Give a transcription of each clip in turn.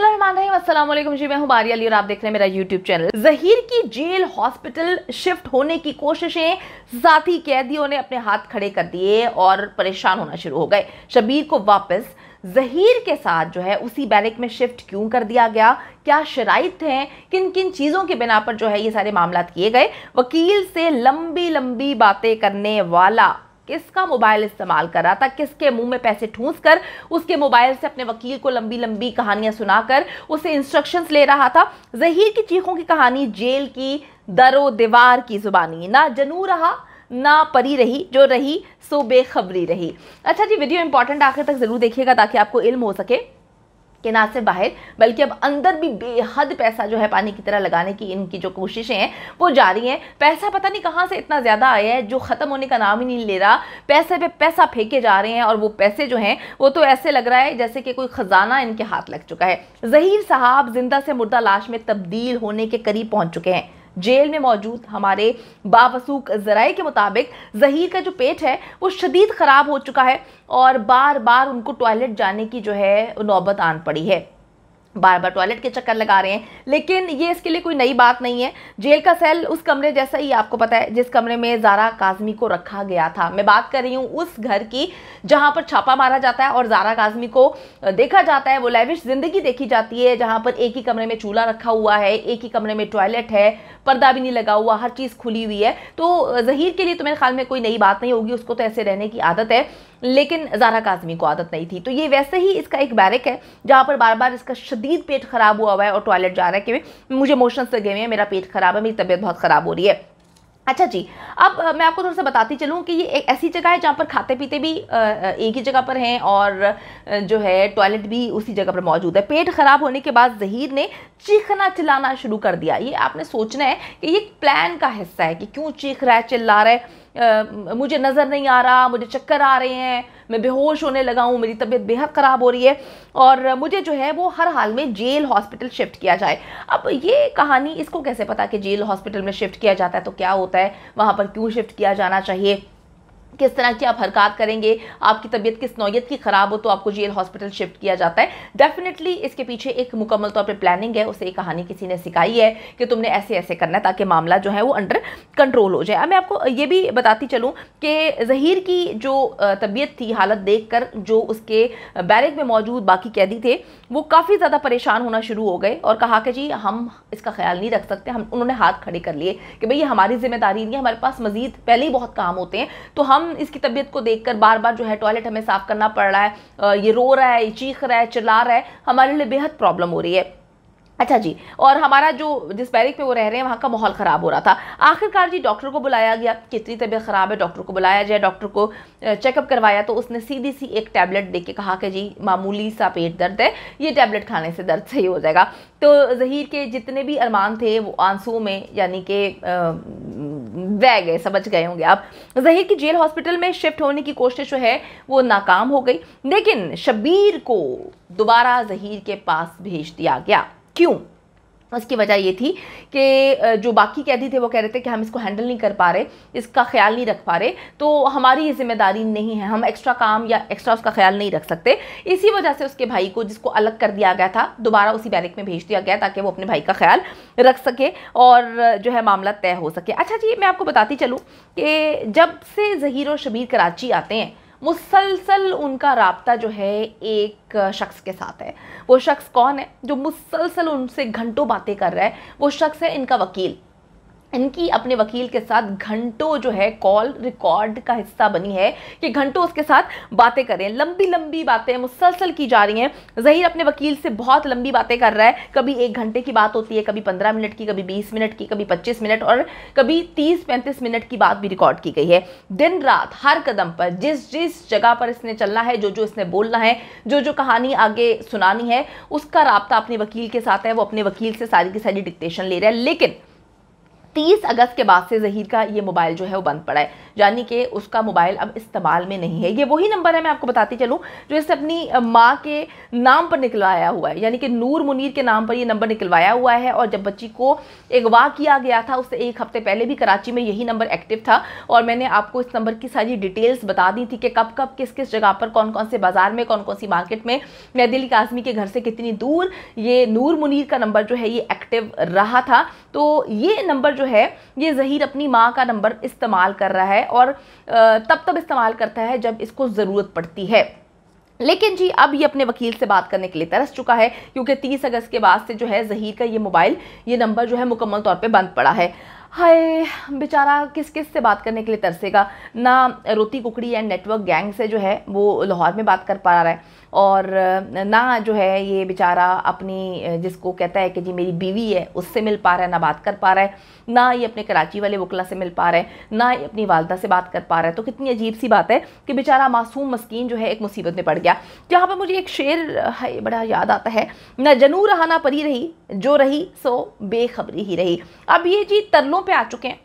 बिस्मिल्लाम जी मैं हूं बारी अली और आप देख रहे हैं मेरा यूट्यूब चैनल जहीर की जेल हॉस्पिटल शिफ्ट होने की कोशिशें साथी कैदियों ने अपने हाथ खड़े कर दिए और परेशान होना शुरू हो गए शबीर को वापस जहीर के साथ जो है उसी बैरिक में शिफ्ट क्यों कर दिया गया क्या शराइत हैं किन किन चीज़ों के बिना पर जो है ये सारे मामला किए गए वकील से लंबी लंबी बातें करने वाला किसका मोबाइल इस्तेमाल कर रहा था किसके मुंह में पैसे ठूंस कर उसके मोबाइल से अपने वकील को लंबी लंबी कहानियां सुनाकर उसे इंस्ट्रक्शंस ले रहा था जहीर की चीखों की कहानी जेल की दरो दीवार की जुबानी ना जनू रहा ना परी रही जो रही सो बेखबरी रही अच्छा जी वीडियो इंपॉर्टेंट आखिर तक ज़रूर देखिएगा ताकि आपको इल्म हो सके कि ना सिर्फ बाहर बल्कि अब अंदर भी बेहद पैसा जो है पानी की तरह लगाने की इनकी जो कोशिशें हैं वो जारी हैं पैसा पता नहीं कहाँ से इतना ज़्यादा आया है जो ख़त्म होने का नाम ही नहीं ले रहा पैसे पे पैसा फेंके जा रहे हैं और वो पैसे जो हैं वो तो ऐसे लग रहा है जैसे कि कोई ख़जाना इनके हाथ लग चुका है जहीर साहब जिंदा से मुर्दा लाश में तब्दील होने के करीब पहुँच चुके हैं जेल में मौजूद हमारे बावसूक जराए के मुताबिक जहीर का जो पेट है वो शदीद ख़राब हो चुका है और बार बार उनको टॉयलेट जाने की जो है नौबत आन पड़ी है बार बार टॉयलेट के चक्कर लगा रहे हैं लेकिन ये इसके लिए कोई नई बात नहीं है जेल का सेल उस कमरे जैसा ही आपको पता है जिस कमरे में जारा काजमी को रखा गया था मैं बात कर रही हूँ उस घर की जहाँ पर छापा मारा जाता है और जारा काजमी को देखा जाता है वो लैविश ज़िंदगी देखी जाती है जहाँ पर एक ही कमरे में चूल्हा रखा हुआ है एक ही कमरे में टॉयलेट है पर्दा भी नहीं लगा हुआ हर चीज़ खुली हुई है तो जहीर के लिए तो मेरे ख्याल में कोई नई बात नहीं होगी उसको तो ऐसे रहने की आदत है लेकिन ज़ारा काजमी को आदत नहीं थी तो ये वैसे ही इसका एक बैरिक है जहाँ पर बार बार इसका शदीद पेट ख़राब हुआ हुआ है और टॉयलेट जा रहा है कि मुझे से लगे हुए हैं मेरा पेट ख़राब है मेरी तबीयत बहुत ख़राब हो रही है अच्छा जी अब मैं आपको थोड़ा सा बताती चलूँ कि ये एक ऐसी जगह है जहाँ पर खाते पीते भी एक ही जगह पर हैं और जो है टॉयलेट भी उसी जगह पर मौजूद है पेट ख़राब होने के बाद जहीर ने चीखना चिल्लाना शुरू कर दिया ये आपने सोचना है कि ये प्लान का हिस्सा है कि क्यों चीख रहा है चिल्ला रहा है आ, मुझे नज़र नहीं आ रहा मुझे चक्कर आ रहे हैं मैं बेहोश होने लगा हूँ मेरी तबीयत बेहद ख़राब हो रही है और मुझे जो है वो हर हाल में जेल हॉस्पिटल शिफ्ट किया जाए अब ये कहानी इसको कैसे पता कि जेल हॉस्पिटल में शिफ्ट किया जाता है तो क्या होता है वहाँ पर क्यों शिफ्ट किया जाना चाहिए किस तरह की आप हरकत करेंगे आपकी तबीयत किस नौीयत की ख़राब हो तो आपको जेल हॉस्पिटल शिफ्ट किया जाता है डेफिनेटली इसके पीछे एक मुकम्मल तौर पर प्लानिंग है उसे एक कहानी किसी ने सिखाई है कि तुमने ऐसे ऐसे करना है ताकि मामला जो है वो अंडर कंट्रोल हो जाए अब मैं आपको ये भी बताती चलूँ कि जहीर की जो तबीयत थी हालत देख कर जो उसके बैरक में मौजूद बाकी कैदी थे वो काफ़ी ज़्यादा परेशान होना शुरू हो गए और कहा कि जी हम इसका ख्याल नहीं रख सकते हम उन्होंने हाथ खड़े कर लिए कि भाई ये हमारी जिम्मेदारी नहीं है हमारे पास मज़ीद पहले ही बहुत काम होते हैं तो हम हम इसकी तबीयत को देखकर बार बार जो है टॉयलेट हमें साफ करना पड़ रहा है ये रो रहा है ये चीख रहा है चिल्ला रहा है हमारे लिए बेहद प्रॉब्लम हो रही है अच्छा जी और हमारा जो जिस बैरिक में वो रह रहे हैं वहाँ का माहौल ख़राब हो रहा था आखिरकार जी डॉक्टर को बुलाया गया कितनी तबीयत ख़राब है डॉक्टर को बुलाया जाए डॉक्टर को चेकअप करवाया तो उसने सीधी सी एक टैबलेट दे के कहा कि जी मामूली सा पेट दर्द है ये टैबलेट खाने से दर्द सही हो जाएगा तो जहीर के जितने भी अरमान थे वो आंसुओं में यानी कि बह गए समझ गए होंगे आप जहीर की जेल हॉस्पिटल में शिफ्ट होने की कोशिश जो है वो नाकाम हो गई लेकिन शबीर को दोबारा जहीर के पास भेज दिया गया क्यों उसकी वजह ये थी कि जो बाकी कैदी थे वो कह रहे थे कि हम इसको हैंडल नहीं कर पा रहे इसका ख्याल नहीं रख पा रहे तो हमारी ये जिम्मेदारी नहीं है हम एक्स्ट्रा काम या एक्स्ट्रा उसका ख्याल नहीं रख सकते इसी वजह से उसके भाई को जिसको अलग कर दिया गया था दोबारा उसी बैरिक में भेज दिया गया ताकि वो अपने भाई का ख्याल रख सके और जो है मामला तय हो सके अच्छा जी मैं आपको बताती चलूँ कि जब से जहीर और शबीर कराची आते हैं मुसलसल उनका रबता जो है एक शख्स के साथ है वो शख्स कौन है जो मुसलसल उनसे घंटों बातें कर रहा है वो शख्स है इनका वकील इनकी अपने वकील के साथ घंटों जो है कॉल रिकॉर्ड का हिस्सा बनी है कि घंटों उसके साथ बातें करें लंबी लंबी बातें मुसलसल की जा रही हैं जहीर अपने वकील से बहुत लंबी बातें कर रहा है कभी एक घंटे की बात होती है कभी पंद्रह मिनट की कभी बीस मिनट की कभी पच्चीस मिनट और कभी तीस पैंतीस मिनट की बात भी रिकॉर्ड की गई है दिन रात हर कदम पर जिस जिस जगह पर इसने चलना है जो जो इसने बोलना है जो जो कहानी आगे सुनानी है उसका रबता अपने वकील के साथ है वो अपने वकील से सारी की सारी डिक्टेशन ले रहा है लेकिन तीस अगस्त के बाद से जहीर का ये मोबाइल जो है वो बंद पड़ा है यानी कि उसका मोबाइल अब इस्तेमाल में नहीं है ये वही नंबर है मैं आपको बताती चलूँ जो इसे अपनी माँ के नाम पर निकलवाया हुआ है यानी कि नूर मुनीर के नाम पर यह नंबर निकलवाया हुआ है और जब बच्ची को अगवा किया गया था उससे एक हफ्ते पहले भी कराची में यही नंबर एक्टिव था और मैंने आपको इस नंबर की सारी डिटेल्स बता दी थी कि कब कब किस किस जगह पर कौन कौन से बाजार में कौन कौन सी मार्केट में दिल्ली काजमी के घर से कितनी दूर ये नूर मुनीर का नंबर जो है ये एक्टिव रहा था तो ये नंबर जो है ये जहीर अपनी माँ का नंबर इस्तेमाल कर रहा है और तब तब इस्तेमाल करता है जब इसको ज़रूरत पड़ती है लेकिन जी अब ये अपने वकील से बात करने के लिए तरस चुका है क्योंकि तीस अगस्त के बाद से जो है जहीर का ये मोबाइल ये नंबर जो है मुकम्मल तौर पे बंद पड़ा है हाय बेचारा किस किस से बात करने के लिए तरसेगा ना रोती कुकड़ी एंड नेटवर्क गैंग से जो है वो लाहौर में बात कर पा रहा है और ना जो है ये बेचारा अपनी जिसको कहता है कि जी मेरी बीवी है उससे मिल पा रहा है ना बात कर पा रहा है ना ये अपने कराची वाले वकला से मिल पा रहा है ना ये अपनी वालदा से बात कर पा रहा है तो कितनी अजीब सी बात है कि बेचारा मासूम मस्किन जो है एक मुसीबत में पड़ गया जहाँ पर मुझे एक शेर है बड़ा याद आता है ना जनू रहा ना परी रही जो रही सो बेखबरी ही रही अब ये जी तरलों पर आ चुके हैं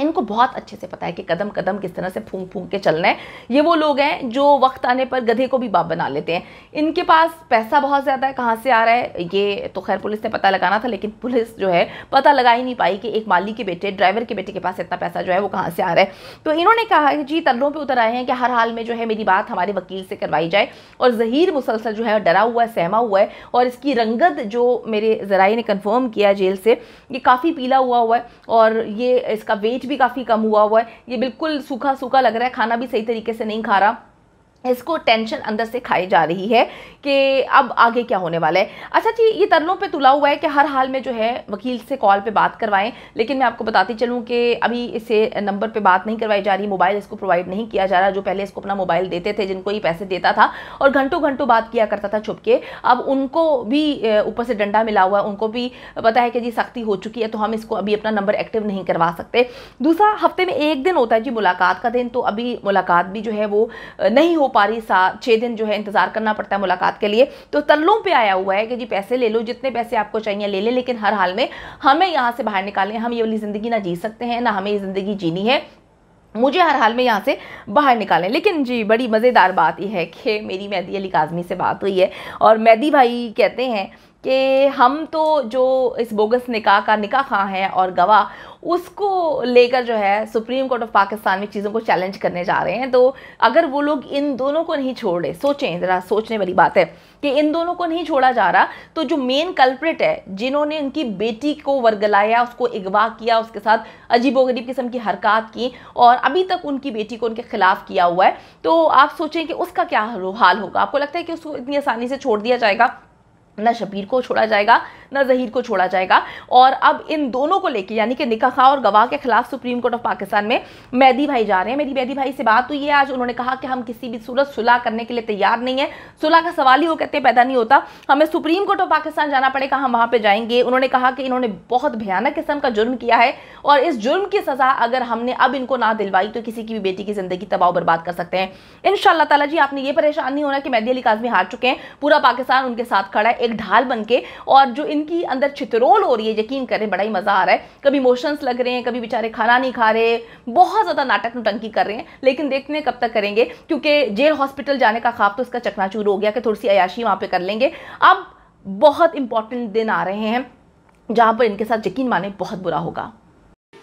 इनको बहुत अच्छे से पता है कि कदम कदम किस तरह से फूंक फूंक के चलना है ये वो लोग हैं जो वक्त आने पर गधे को भी बाप बना लेते हैं इनके पास पैसा बहुत ज़्यादा है कहाँ से आ रहा है ये तो खैर पुलिस ने पता लगाना था लेकिन पुलिस जो है पता लगा ही नहीं पाई कि एक माली के बेटे ड्राइवर के बेटे के पास इतना पैसा जो है वो कहाँ से आ रहा है तो इन्होंने कहा कि जी तल्लों पर उतर आए हैं कि हर हाल में जो है मेरी बात हमारे वकील से करवाई जाए और जहीर मुसलसल जो है डरा हुआ है सहमा हुआ है और इसकी रंगत जो मेरे ज़राए ने कन्फर्म किया जेल से ये काफ़ी पीला हुआ हुआ है और ये इसका वेट भी काफ़ी कम हुआ हुआ है ये बिल्कुल सूखा सूखा लग रहा है खाना भी सही तरीके से नहीं खा रहा इसको टेंशन अंदर से खाई जा रही है कि अब आगे क्या होने वाला है अच्छा जी ये तरलों पे तुला हुआ है कि हर हाल में जो है वकील से कॉल पे बात करवाएं लेकिन मैं आपको बताती चलूँ कि अभी इसे नंबर पे बात नहीं करवाई जा रही मोबाइल इसको प्रोवाइड नहीं किया जा रहा जो पहले इसको अपना मोबाइल देते थे जिनको ये पैसे देता था और घंटों घंटों बात किया करता था छुप के अब उनको भी ऊपर से डंडा मिला हुआ है उनको भी पता है कि जी सख्ती हो चुकी है तो हम इसको अभी अपना नंबर एक्टिव नहीं करवा सकते दूसरा हफ्ते में एक दिन होता है जी मुलाकात का दिन तो अभी मुलाकात भी जो है वो नहीं हो पारी सा छः दिन जो है इंतज़ार करना पड़ता है मुलाकात के लिए तो तल्लों पे आया हुआ है कि जी पैसे ले लो जितने पैसे आपको चाहिए ले लें लेकिन हर हाल में हमें यहाँ से बाहर निकालें हम ये वाली ज़िंदगी ना जी सकते हैं ना हमें ये ज़िंदगी जीनी है मुझे हर हाल में यहाँ से बाहर निकालें लेकिन जी बड़ी मज़ेदार बात यह है कि मेरी मैदी अली काजमी से बात हुई है और मैदी भाई कहते हैं कि हम तो जो इस बोगस निकाह का निकाह खां हैं और गवाह उसको लेकर जो है सुप्रीम कोर्ट ऑफ पाकिस्तान में चीज़ों को चैलेंज करने जा रहे हैं तो अगर वो लोग इन दोनों को नहीं छोड़ रहे सोचें ज़रा सोचने वाली बात है कि इन दोनों को नहीं छोड़ा जा रहा तो जो मेन कल्प्रिट है जिन्होंने उनकी बेटी को वर्गलाया उसको अगवा किया उसके साथ अजीबोगरीब किस्म की हरकत की और अभी तक उनकी बेटी को उनके खिलाफ किया हुआ है तो आप सोचें कि उसका क्या हाल होगा आपको लगता है कि उसको इतनी आसानी से छोड़ दिया जाएगा ना शबीर को छोड़ा जाएगा ना जहीर को छोड़ा जाएगा और अब इन दोनों को लेके यानी कि निका खां और गवाह के खिलाफ सुप्रीम कोर्ट ऑफ पाकिस्तान में मैदी भाई जा रहे हैं मेरी मैदी भाई से बात हुई है आज उन्होंने कहा कि हम किसी भी सूरत सुलह करने के लिए तैयार नहीं है सुलह का सवाल ही वो कहते पैदा नहीं होता हमें सुप्रीम कोर्ट ऑफ पाकिस्तान जाना पड़ेगा हम वहाँ पर जाएंगे उन्होंने कहा कि इन्होंने बहुत भयानक किस्म का जुर्म किया है और इस जुर्म की सज़ा अगर हमने अब इनको ना दिलवाई तो किसी की भी बेटी की ज़िंदगी तबाह बर्बाद कर सकते हैं इन शाला जी आपने ये परेशान नहीं होना कि मैदी अली काजमी हार चुके हैं पूरा पाकिस्तान उनके साथ खड़ा है एक ढाल बन के और जो इनकी अंदर चित्रोल हो रही है यकीन करें बड़ा ही मज़ा आ रहा है कभी इमोशंस लग रहे हैं कभी बेचारे खाना नहीं खा रहे बहुत ज़्यादा नाटक नुटंकी कर रहे हैं लेकिन देखते हैं कब तक करेंगे क्योंकि जेल हॉस्पिटल जाने का खाब तो उसका चकनाचूर हो गया कि थोड़ी सी अयाशी वहां पर कर लेंगे अब बहुत इंपॉर्टेंट दिन आ रहे हैं जहां पर इनके साथ यकीन माने बहुत बुरा होगा